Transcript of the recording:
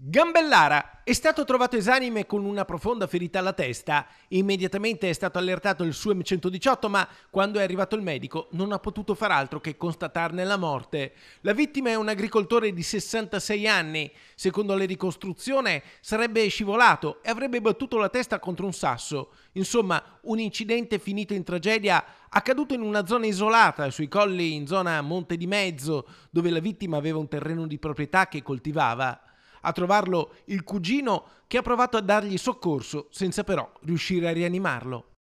Gambellara è stato trovato esanime con una profonda ferita alla testa. Immediatamente è stato allertato il suo M118, ma quando è arrivato il medico non ha potuto far altro che constatarne la morte. La vittima è un agricoltore di 66 anni. Secondo la ricostruzione sarebbe scivolato e avrebbe battuto la testa contro un sasso. Insomma, un incidente finito in tragedia accaduto in una zona isolata, sui colli in zona Monte di Mezzo, dove la vittima aveva un terreno di proprietà che coltivava a trovarlo il cugino che ha provato a dargli soccorso senza però riuscire a rianimarlo.